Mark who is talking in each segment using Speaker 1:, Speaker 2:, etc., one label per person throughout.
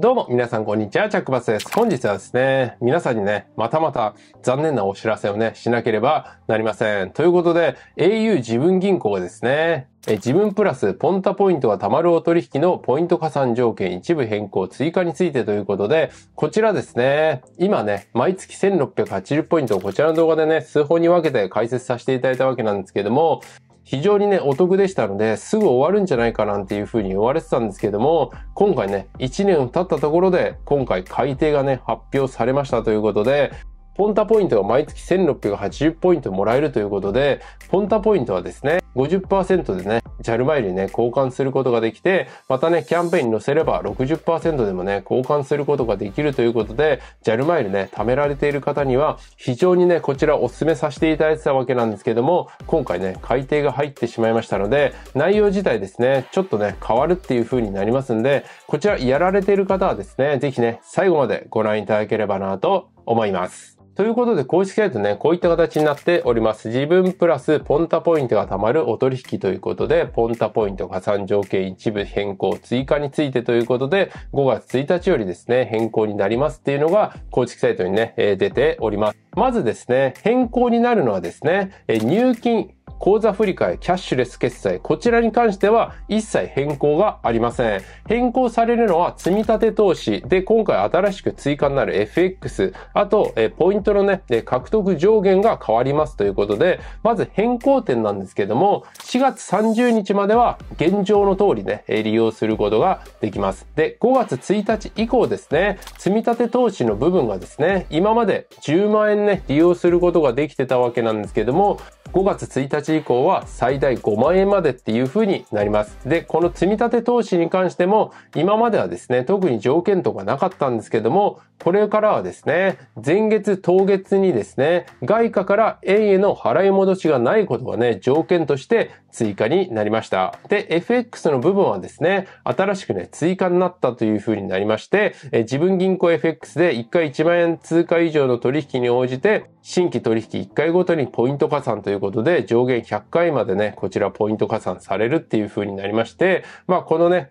Speaker 1: どうも、皆さん、こんにちは。チャックバスです。本日はですね、皆さんにね、またまた残念なお知らせをね、しなければなりません。ということで、au 自分銀行がですね、え自分プラスポンタポイントが貯まるお取引のポイント加算条件一部変更追加についてということで、こちらですね、今ね、毎月1680ポイントをこちらの動画でね、数本に分けて解説させていただいたわけなんですけども、非常にね、お得でしたので、すぐ終わるんじゃないかなんていうふうに言われてたんですけども、今回ね、1年経ったところで、今回改定がね、発表されましたということで、ポンタポイントが毎月1680ポイントもらえるということで、ポンタポイントはですね、50%でね、JAL マイルにね、交換することができて、またね、キャンペーンに載せれば60%でもね、交換することができるということで、JAL マイルね、貯められている方には、非常にね、こちらお勧めさせていただいてたわけなんですけども、今回ね、改定が入ってしまいましたので、内容自体ですね、ちょっとね、変わるっていう風になりますんで、こちらやられている方はですね、ぜひね、最後までご覧いただければなと思います。ということで、公式サイトね、こういった形になっております。自分プラスポンタポイントが貯まるお取引ということで、ポンタポイント加算条件一部変更追加についてということで、5月1日よりですね、変更になりますっていうのが公式サイトにね、出ております。まずですね、変更になるのはですね、入金、口座振替、キャッシュレス決済、こちらに関しては一切変更がありません。変更されるのは積立投資で、今回新しく追加になる FX、あと、えポイントのね、獲得上限が変わりますということで、まず変更点なんですけども、4月30日までは現状の通りね、利用することができます。で、5月1日以降ですね、積立投資の部分がですね、今まで10万円ね、利用することができてたわけなんですけども、5月1日以降は最大5万円までっていう風になります。で、この積立投資に関しても、今まではですね、特に条件とかなかったんですけども、これからはですね、前月、当月にですね、外貨から円への払い戻しがないことがね、条件として追加になりました。で、FX の部分はですね、新しくね、追加になったという風になりまして、え自分銀行 FX で1回1万円通貨以上の取引に応じて、新規取引1回ごとにポイント加算ということで、上限100回までね、こちらポイント加算されるっていう風になりまして、まあこのね、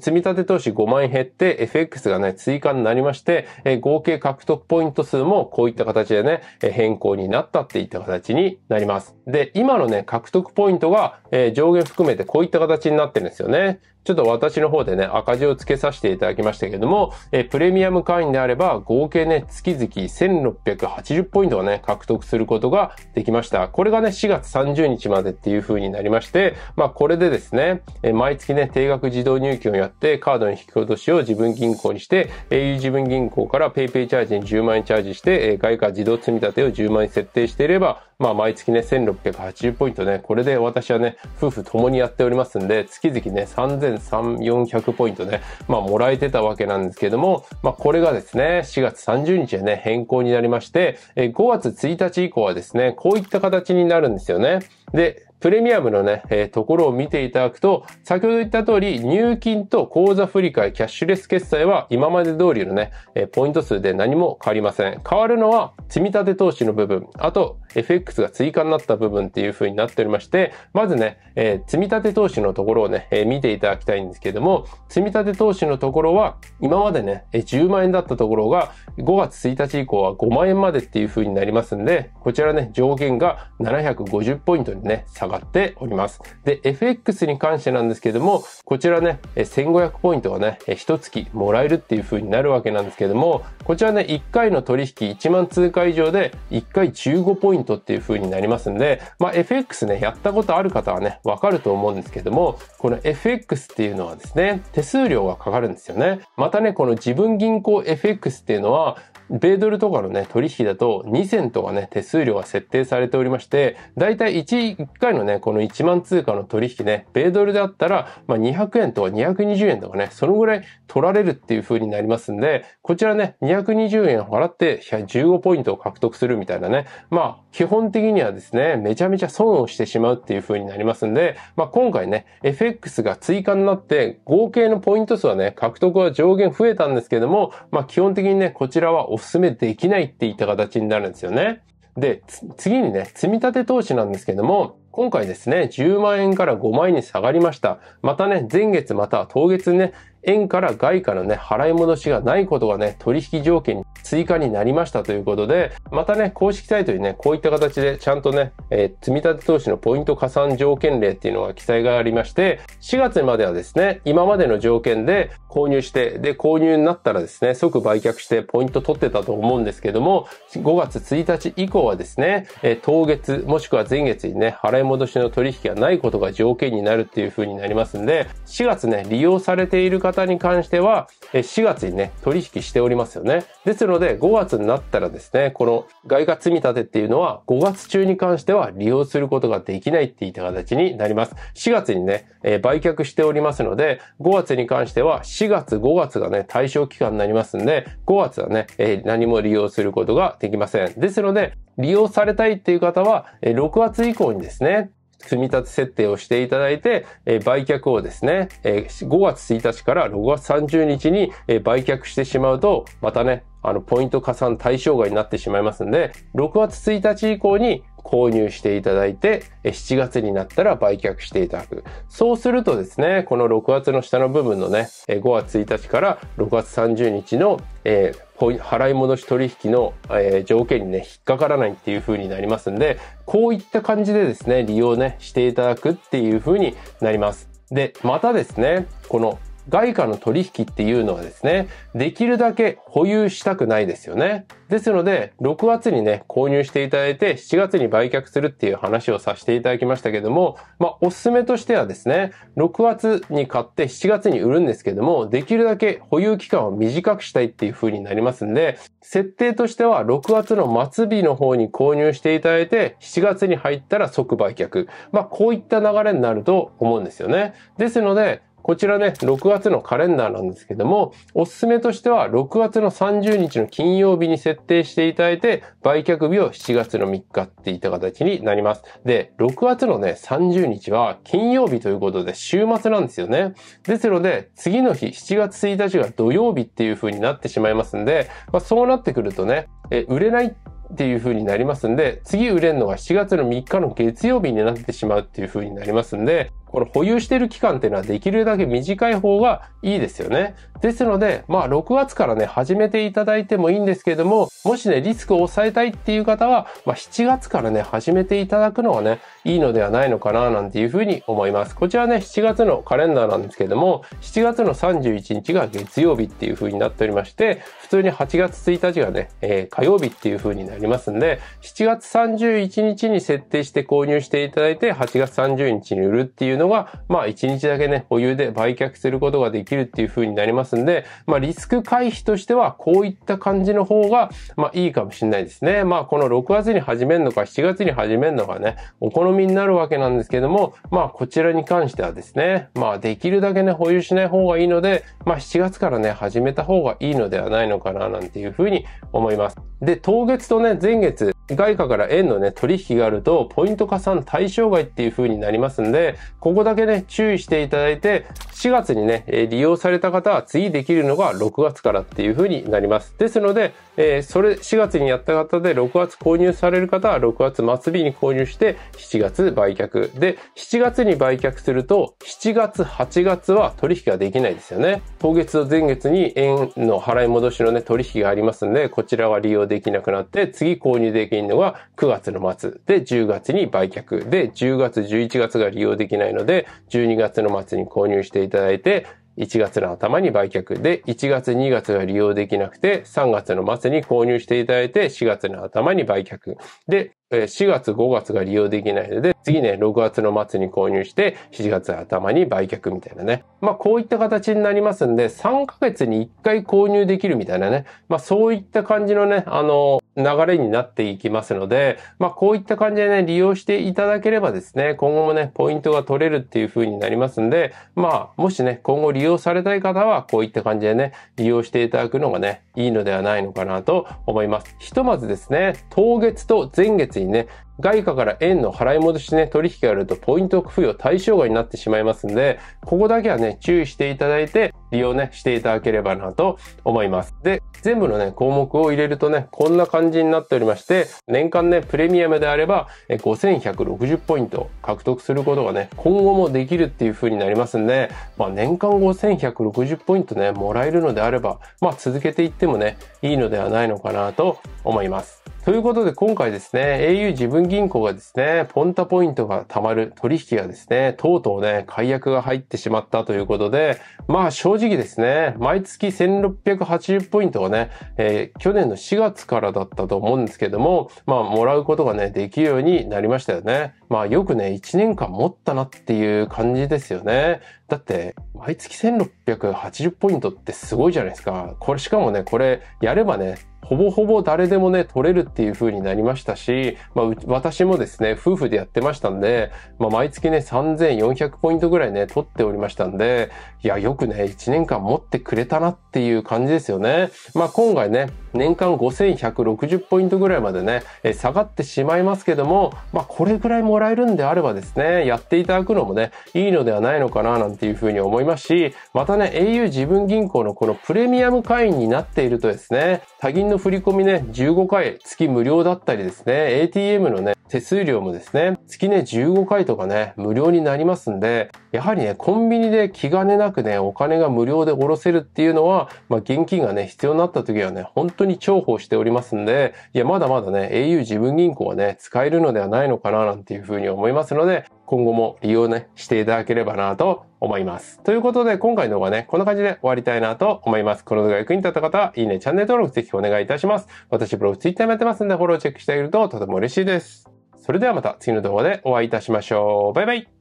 Speaker 1: 積立投資5万円減って、FX がね、追加になりまして、え合計獲得ポイント数もこういった形でね、え変更になったっていった形になります。で、今のね、獲得ポイントが、え上限含めてこういった形になってるんですよね。ちょっと私の方でね、赤字をつけさせていただきましたけれども、えプレミアム会員であれば、合計ね、月々1680ポイントをね、獲得することができました。これがね、4月30日までっていう風になりまして、まあ、これでですね、え毎月ね、定額自動入金をやって、カードの引き落としを自分銀行にして、au 自分銀行から PayPay チャージに10万円チャージして、外貨自動積み立てを10万円設定していれば、まあ、毎月ね、1680ポイントね、これで私はね、夫婦共にやっておりますんで、月々ね、3300ポイントね、まあ、もらえてたわけなんですけども、まあ、これがですね、4月30日でね、変更になりまして、5月1日以降はですね、こういった形になるんですよね。で、プレミアムのね、えー、ところを見ていただくと、先ほど言った通り、入金と口座振替、キャッシュレス決済は今まで通りのね、えー、ポイント数で何も変わりません。変わるのは、積み立て投資の部分、あと、FX が追加になった部分っていう風になっておりまして、まずね、えー、積立投資のところをね、え見ていただきたいんですけども、積み立て投資のところは、今までね、10万円だったところが、5月1日以降は5万円までっていう風になりますんで、こちらね、上限が750ポイントにね、下ががっております。で、FX に関してなんですけども、こちらね、1500ポイントがね、1月もらえるっていう風になるわけなんですけども、こちらね、1回の取引1万通貨以上で1回15ポイントっていう風になりますんで、まあ FX ね、やったことある方はね、わかると思うんですけども、この FX っていうのはですね、手数料がかかるんですよね。またね、この自分銀行 FX っていうのは、米ドルとかのね、取引だと2 0 0 0とかね、手数料が設定されておりまして、だいたい 1, 1回のね、この1万通貨の取引ね、米ドルであったら、まあ、200円とか220円とかね、そのぐらい取られるっていう風になりますんで、こちらね、220円を払って15ポイントを獲得するみたいなね、まあ、基本的にはですね、めちゃめちゃ損をしてしまうっていう風になりますんで、まあ、今回ね、FX が追加になって、合計のポイント数はね、獲得は上限増えたんですけども、まあ、基本的にね、こちらはすめできないっていった形になるんですよね。で、次にね、積立投資なんですけども、今回ですね、10万円から5万円に下がりました。またね、前月または当月ね、円から外貨のね、払い戻しがないことがね、取引条件に追加になりましたということで、またね、公式サイトにね、こういった形でちゃんとね、えー、積立投資のポイント加算条件例っていうのが記載がありまして、4月まではですね、今までの条件で購入して、で、購入になったらですね、即売却してポイント取ってたと思うんですけども、5月1日以降はですね、えー、当月もしくは前月にね、払い戻しの取引がないことが条件になるっていうふうになりますんで、4月ね、利用されている方方に関しては、4月にね、取引しておりますよね。ですので、5月になったらですね、この外貨積立っていうのは、5月中に関しては利用することができないっていった形になります。4月にね、えー、売却しておりますので、5月に関しては、4月、5月がね、対象期間になりますんで、5月はね、えー、何も利用することができません。ですので、利用されたいっていう方は、6月以降にですね、積み立て設定をしていただいて、え売却をですね、え5月1日から6月30日に、え売却してしまうと、またね、あの、ポイント加算対象外になってしまいますんで、6月1日以降に購入していただいて、7月になったら売却していただく。そうするとですね、この6月の下の部分のね、5月1日から6月30日の、えー払い戻し取引の、えー、条件にね、引っかからないっていう風になりますんで、こういった感じでですね、利用ね、していただくっていう風になります。で、またですね、この外貨の取引っていうのはですね、できるだけ保有したくないですよね。ですので、6月にね、購入していただいて、7月に売却するっていう話をさせていただきましたけども、まあ、おすすめとしてはですね、6月に買って7月に売るんですけども、できるだけ保有期間を短くしたいっていう風になりますんで、設定としては6月の末日の方に購入していただいて、7月に入ったら即売却。まあ、こういった流れになると思うんですよね。ですので、こちらね、6月のカレンダーなんですけども、おすすめとしては6月の30日の金曜日に設定していただいて、売却日を7月の3日っていった形になります。で、6月のね、30日は金曜日ということで週末なんですよね。ですので、次の日、7月1日が土曜日っていう風になってしまいますんで、まあ、そうなってくるとね、え売れないっていう風になりますんで、次売れるのが7月の3日の月曜日になってしまうっていう風になりますんで、この保有している期間っていうのはできるだけ短い方がいいですよね。ですので、まあ6月からね、始めていただいてもいいんですけれども、もしね、リスクを抑えたいっていう方は、まあ7月からね、始めていただくのがね、いいのではないのかな、なんていうふうに思います。こちらね、7月のカレンダーなんですけれども、7月の31日が月曜日っていうふうになっておりまして、普通に8月1日がね、えー、火曜日っていうふうになりますんで、7月31日に設定して購入していただいて、8月30日に売るっていうのが、まあ1日だけね、お湯で売却することができるっていう風になりますんで、まあリスク回避としてはこういった感じの方が、まあいいかもしれないですね。まあこの6月に始めるのか7月に始めるのかね、お好みになるわけなんですけども、まあこちらに関してはですね、まあできるだけね、保有しない方がいいので、まあ7月からね、始めた方がいいのではないのかななんていう風に思います。で、当月とね、前月、外貨から円のね、取引があると、ポイント加算対象外っていう風になりますんで、ここだけね、注意していただいて、7月にね、利用された方は次できるのが6月からっていう風になります。ですので、えそれ4月にやった方で6月購入される方は6月末日に購入して7月売却。で、7月に売却すると7月8月は取引ができないですよね。当月と前月に円の払い戻しのね、取引がありますので、こちらは利用できなくなって、次購入できるのが9月の末。で、10月に売却。で、10月、11月が利用できないので、12月の末に購入していいただいて、1月の頭に売却で、1月2月が利用できなくて、3月の末に購入していただいて、4月の頭に売却で、4月5月が利用できないので、次ね、6月の末に購入して、7月の頭に売却みたいなね。まあ、こういった形になりますんで、3ヶ月に1回購入できるみたいなね。まあ、そういった感じのね、あの、流れになっていきますので、まあ、こういった感じでね、利用していただければですね、今後もね、ポイントが取れるっていう風になりますんで、まあ、もしね、今後利用されたい方は、こういった感じでね、利用していただくのがね、いいのではないのかなと思います。ひとまずですね、当月と前月にね、外貨から円の払い戻しね、取引があるとポイント付与対象外になってしまいますんで、ここだけはね、注意していただいて、利用ね、していただければなと思います。で、全部のね、項目を入れるとね、こんな感じになっておりまして、年間ね、プレミアムであれば、5160ポイント獲得することがね、今後もできるっていう風になりますんで、まあ、年間5160ポイントね、もらえるのであれば、まあ、続けていってもね、いいのではないのかなと思います。ということで今回ですね、au 自分銀行がですね、ポンタポイントが貯まる取引がですね、とうとうね、解約が入ってしまったということで、まあ正直ですね、毎月1680ポイントはね、えー、去年の4月からだったと思うんですけども、まあもらうことがね、できるようになりましたよね。まあよくね、1年間持ったなっていう感じですよね。だって、毎月1680ポイントってすごいじゃないですか。これ、しかもね、これ、やればね、ほぼほぼ誰でもね、取れるっていう風になりましたし、まあ、私もですね、夫婦でやってましたんで、まあ、毎月ね、3400ポイントぐらいね、取っておりましたんで、いや、よくね、1年間持ってくれたなっていう感じですよね。まあ、今回ね、年間5160ポイントぐらいまでね、え下がってしまいますけども、まあ、これぐらいもらえるんであればですね、やっていただくのもね、いいのではないのかななんていうふうに思いますし、またね、au 自分銀行のこのプレミアム会員になっているとですね、他銀の振り込みね、15回月無料だったりですね、ATM のね、手数料もですね、月ね、15回とかね、無料になりますんで、やはりね、コンビニで気兼ねなくね、お金が無料でおろせるっていうのは、まあ、現金がね、必要になった時はね、本当当に重宝しておりますんで、いや、まだまだね、au 自分銀行はね、使えるのではないのかななんていうふうに思いますので、今後も利用ね、していただければなと思います。ということで、今回の動画ね、こんな感じで終わりたいなと思います。この動画役に立った方は、いいね、チャンネル登録ぜひお願いいたします。私、ブログ、ツイッターもやってますんで、フォローチェックしてあげるととても嬉しいです。それではまた次の動画でお会いいたしましょう。バイバイ